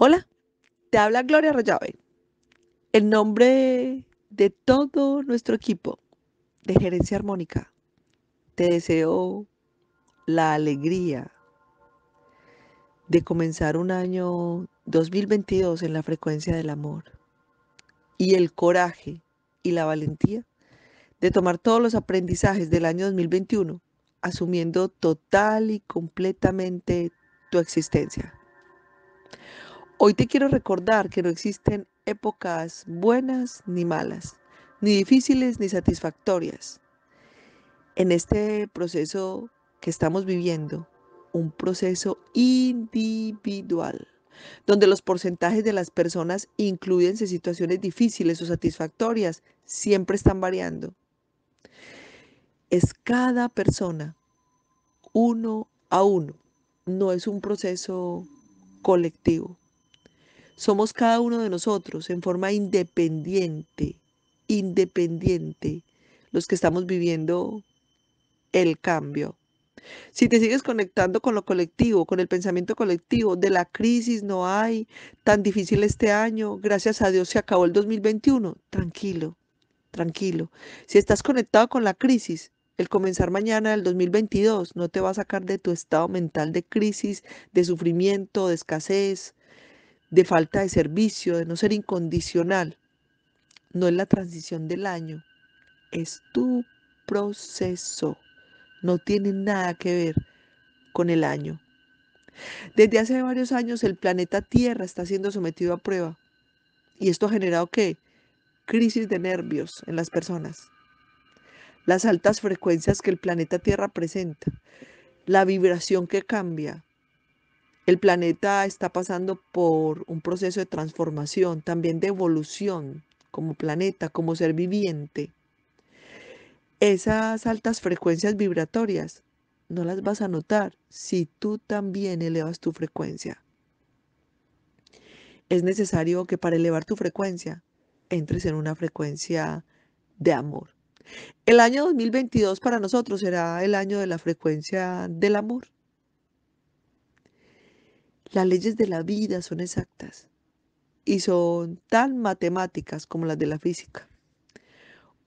Hola, te habla Gloria Rayave. En nombre de todo nuestro equipo de Gerencia Armónica, te deseo la alegría de comenzar un año 2022 en la frecuencia del amor y el coraje y la valentía de tomar todos los aprendizajes del año 2021, asumiendo total y completamente tu existencia. Hoy te quiero recordar que no existen épocas buenas ni malas, ni difíciles ni satisfactorias. En este proceso que estamos viviendo, un proceso individual, donde los porcentajes de las personas incluyense situaciones difíciles o satisfactorias, siempre están variando. Es cada persona, uno a uno, no es un proceso colectivo. Somos cada uno de nosotros en forma independiente, independiente, los que estamos viviendo el cambio. Si te sigues conectando con lo colectivo, con el pensamiento colectivo, de la crisis no hay, tan difícil este año, gracias a Dios se acabó el 2021, tranquilo, tranquilo. Si estás conectado con la crisis, el comenzar mañana del 2022 no te va a sacar de tu estado mental de crisis, de sufrimiento, de escasez, de falta de servicio, de no ser incondicional. No es la transición del año, es tu proceso. No tiene nada que ver con el año. Desde hace varios años el planeta Tierra está siendo sometido a prueba. ¿Y esto ha generado qué? Crisis de nervios en las personas. Las altas frecuencias que el planeta Tierra presenta. La vibración que cambia. El planeta está pasando por un proceso de transformación, también de evolución como planeta, como ser viviente. Esas altas frecuencias vibratorias no las vas a notar si tú también elevas tu frecuencia. Es necesario que para elevar tu frecuencia entres en una frecuencia de amor. El año 2022 para nosotros será el año de la frecuencia del amor. Las leyes de la vida son exactas y son tan matemáticas como las de la física.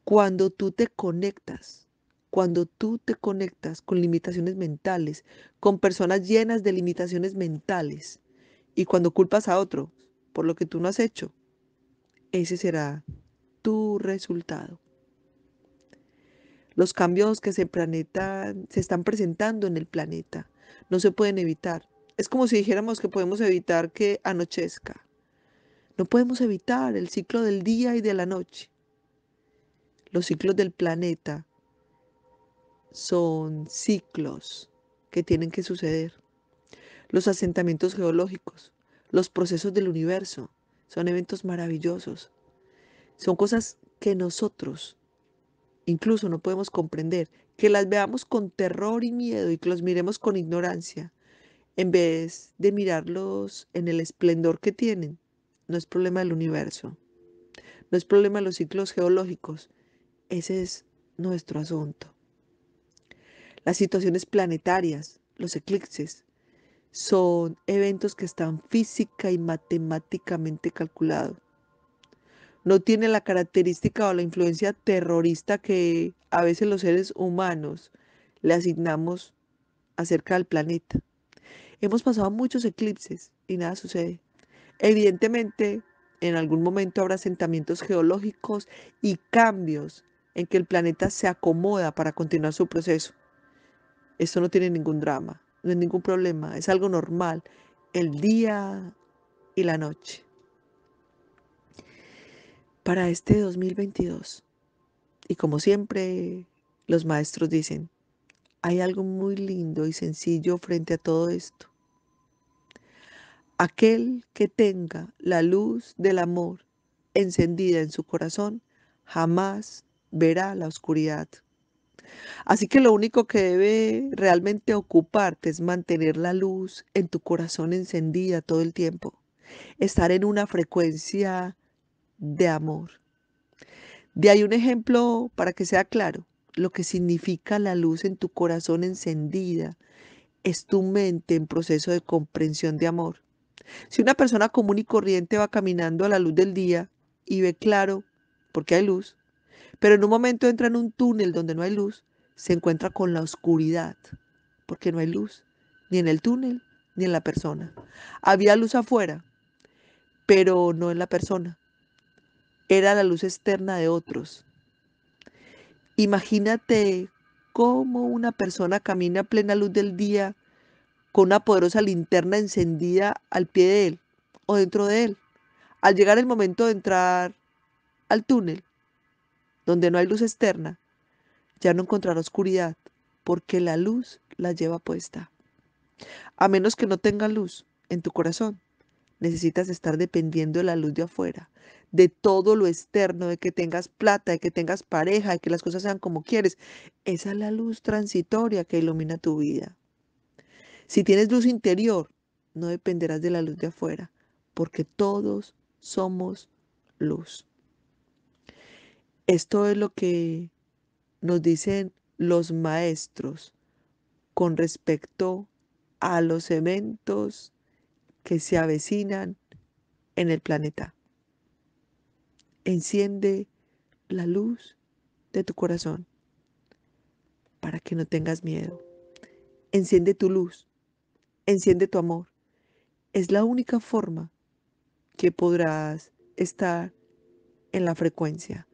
Cuando tú te conectas, cuando tú te conectas con limitaciones mentales, con personas llenas de limitaciones mentales, y cuando culpas a otro por lo que tú no has hecho, ese será tu resultado. Los cambios que se, planeta, se están presentando en el planeta no se pueden evitar, es como si dijéramos que podemos evitar que anochezca. No podemos evitar el ciclo del día y de la noche. Los ciclos del planeta son ciclos que tienen que suceder. Los asentamientos geológicos, los procesos del universo, son eventos maravillosos. Son cosas que nosotros incluso no podemos comprender, que las veamos con terror y miedo y que los miremos con ignorancia, en vez de mirarlos en el esplendor que tienen. No es problema del universo, no es problema de los ciclos geológicos, ese es nuestro asunto. Las situaciones planetarias, los eclipses, son eventos que están física y matemáticamente calculados. No tiene la característica o la influencia terrorista que a veces los seres humanos le asignamos acerca del planeta. Hemos pasado muchos eclipses y nada sucede. Evidentemente, en algún momento habrá asentamientos geológicos y cambios en que el planeta se acomoda para continuar su proceso. Esto no tiene ningún drama, no es ningún problema, es algo normal, el día y la noche. Para este 2022, y como siempre los maestros dicen, hay algo muy lindo y sencillo frente a todo esto. Aquel que tenga la luz del amor encendida en su corazón jamás verá la oscuridad. Así que lo único que debe realmente ocuparte es mantener la luz en tu corazón encendida todo el tiempo. Estar en una frecuencia de amor. De ahí un ejemplo para que sea claro. Lo que significa la luz en tu corazón encendida es tu mente en proceso de comprensión de amor. Si una persona común y corriente va caminando a la luz del día y ve claro, porque hay luz, pero en un momento entra en un túnel donde no hay luz, se encuentra con la oscuridad, porque no hay luz, ni en el túnel, ni en la persona. Había luz afuera, pero no en la persona. Era la luz externa de otros. Imagínate cómo una persona camina a plena luz del día con una poderosa linterna encendida al pie de él o dentro de él. Al llegar el momento de entrar al túnel, donde no hay luz externa, ya no encontrará oscuridad, porque la luz la lleva puesta. A menos que no tenga luz en tu corazón, necesitas estar dependiendo de la luz de afuera, de todo lo externo, de que tengas plata, de que tengas pareja, de que las cosas sean como quieres. Esa es la luz transitoria que ilumina tu vida. Si tienes luz interior, no dependerás de la luz de afuera, porque todos somos luz. Esto es lo que nos dicen los maestros con respecto a los eventos que se avecinan en el planeta. Enciende la luz de tu corazón para que no tengas miedo. Enciende tu luz Enciende tu amor. Es la única forma que podrás estar en la frecuencia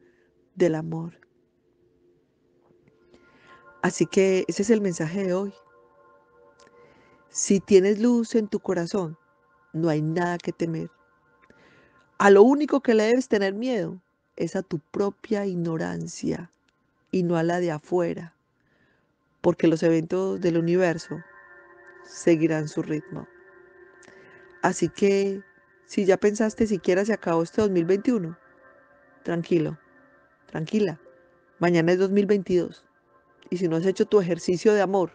del amor. Así que ese es el mensaje de hoy. Si tienes luz en tu corazón, no hay nada que temer. A lo único que le debes tener miedo es a tu propia ignorancia y no a la de afuera, porque los eventos del universo seguirán su ritmo. Así que, si ya pensaste siquiera se acabó este 2021, tranquilo, tranquila, mañana es 2022. Y si no has hecho tu ejercicio de amor,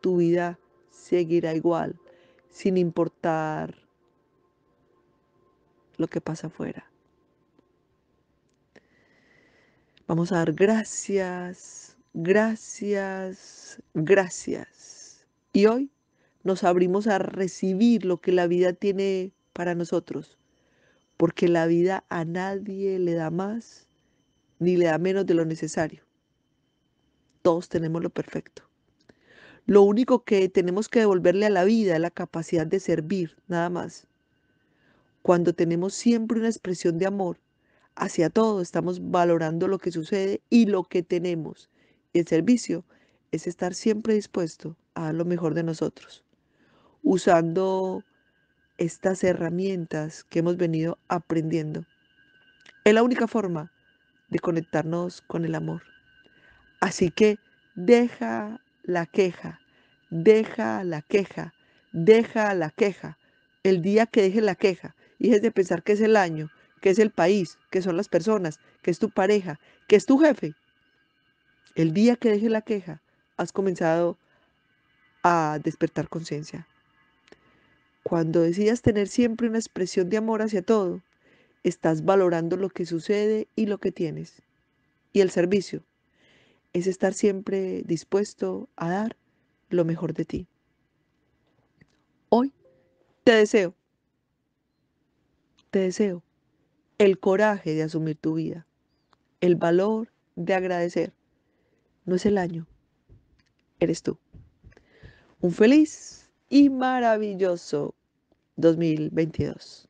tu vida seguirá igual, sin importar lo que pasa afuera. Vamos a dar gracias, gracias, gracias y hoy nos abrimos a recibir lo que la vida tiene para nosotros, porque la vida a nadie le da más ni le da menos de lo necesario. Todos tenemos lo perfecto. Lo único que tenemos que devolverle a la vida es la capacidad de servir, nada más. Cuando tenemos siempre una expresión de amor hacia todo, estamos valorando lo que sucede y lo que tenemos. el servicio es estar siempre dispuesto a lo mejor de nosotros, usando estas herramientas que hemos venido aprendiendo. Es la única forma de conectarnos con el amor. Así que deja la queja, deja la queja, deja la queja. El día que dejes la queja y dejes de pensar que es el año, que es el país, que son las personas, que es tu pareja, que es tu jefe. El día que dejes la queja has comenzado a despertar conciencia. Cuando decidas tener siempre una expresión de amor hacia todo, estás valorando lo que sucede y lo que tienes. Y el servicio es estar siempre dispuesto a dar lo mejor de ti. Hoy te deseo, te deseo el coraje de asumir tu vida, el valor de agradecer. No es el año, eres tú. Un feliz y maravilloso 2022.